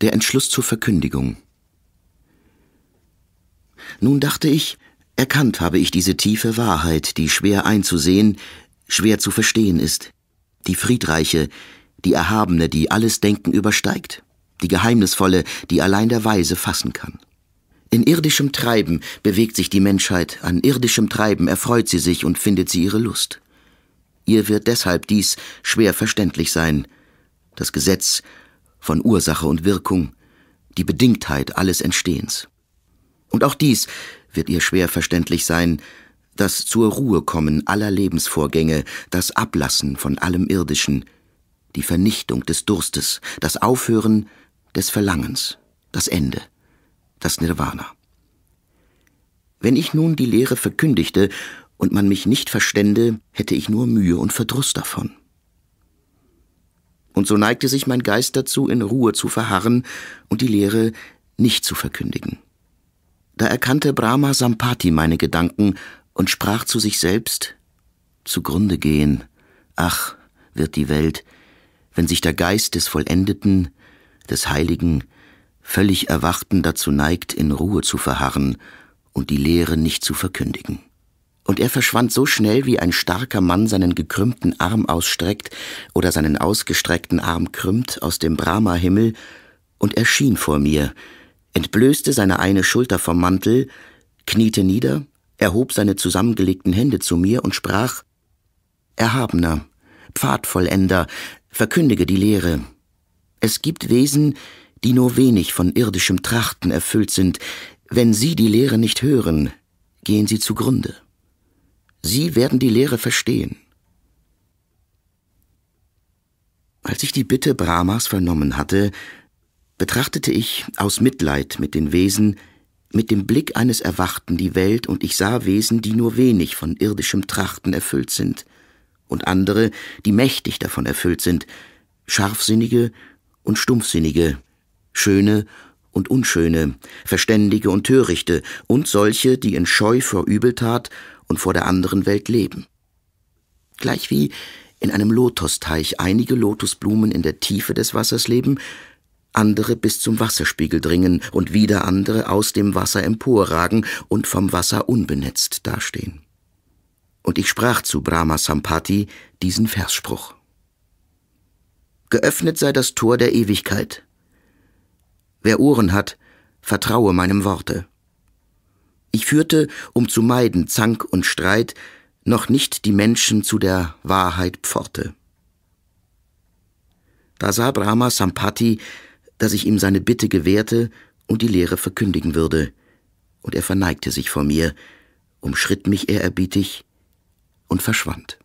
Der Entschluss zur Verkündigung. Nun dachte ich, erkannt habe ich diese tiefe Wahrheit, die schwer einzusehen, schwer zu verstehen ist, die friedreiche, die erhabene, die alles Denken übersteigt, die geheimnisvolle, die allein der Weise fassen kann. In irdischem Treiben bewegt sich die Menschheit, an irdischem Treiben erfreut sie sich und findet sie ihre Lust. Ihr wird deshalb dies schwer verständlich sein, das Gesetz von Ursache und Wirkung, die Bedingtheit alles Entstehens. Und auch dies wird ihr schwer verständlich sein, das zur Ruhe kommen aller Lebensvorgänge, das Ablassen von allem Irdischen, die Vernichtung des Durstes, das Aufhören des Verlangens, das Ende, das Nirvana. Wenn ich nun die Lehre verkündigte und man mich nicht verstände, hätte ich nur Mühe und Verdruss davon und so neigte sich mein Geist dazu, in Ruhe zu verharren und die Lehre nicht zu verkündigen. Da erkannte Brahma Sampati meine Gedanken und sprach zu sich selbst Zugrunde gehen, ach, wird die Welt, wenn sich der Geist des Vollendeten, des Heiligen, völlig Erwachten dazu neigt, in Ruhe zu verharren und die Lehre nicht zu verkündigen und er verschwand so schnell, wie ein starker Mann seinen gekrümmten Arm ausstreckt oder seinen ausgestreckten Arm krümmt aus dem Brahma-Himmel, und erschien vor mir, entblößte seine eine Schulter vom Mantel, kniete nieder, erhob seine zusammengelegten Hände zu mir und sprach Erhabener, Pfadvollender, verkündige die Lehre. Es gibt Wesen, die nur wenig von irdischem Trachten erfüllt sind, wenn sie die Lehre nicht hören, gehen sie zugrunde. Sie werden die Lehre verstehen. Als ich die Bitte Brahmas vernommen hatte, betrachtete ich aus Mitleid mit den Wesen, mit dem Blick eines Erwachten die Welt, und ich sah Wesen, die nur wenig von irdischem Trachten erfüllt sind, und andere, die mächtig davon erfüllt sind, scharfsinnige und stumpfsinnige, schöne und unschöne, verständige und törichte, und solche, die in Scheu vor Übeltat und vor der anderen Welt leben. Gleich wie in einem Lotosteich einige Lotusblumen in der Tiefe des Wassers leben, andere bis zum Wasserspiegel dringen und wieder andere aus dem Wasser emporragen und vom Wasser unbenetzt dastehen. Und ich sprach zu Brahma Sampati diesen Versspruch. Geöffnet sei das Tor der Ewigkeit. Wer Ohren hat, vertraue meinem Worte. Ich führte, um zu meiden Zank und Streit, noch nicht die Menschen zu der Wahrheit Pforte. Da sah Brahma Sampati, dass ich ihm seine Bitte gewährte und die Lehre verkündigen würde, und er verneigte sich vor mir, umschritt mich ehrerbietig und verschwand.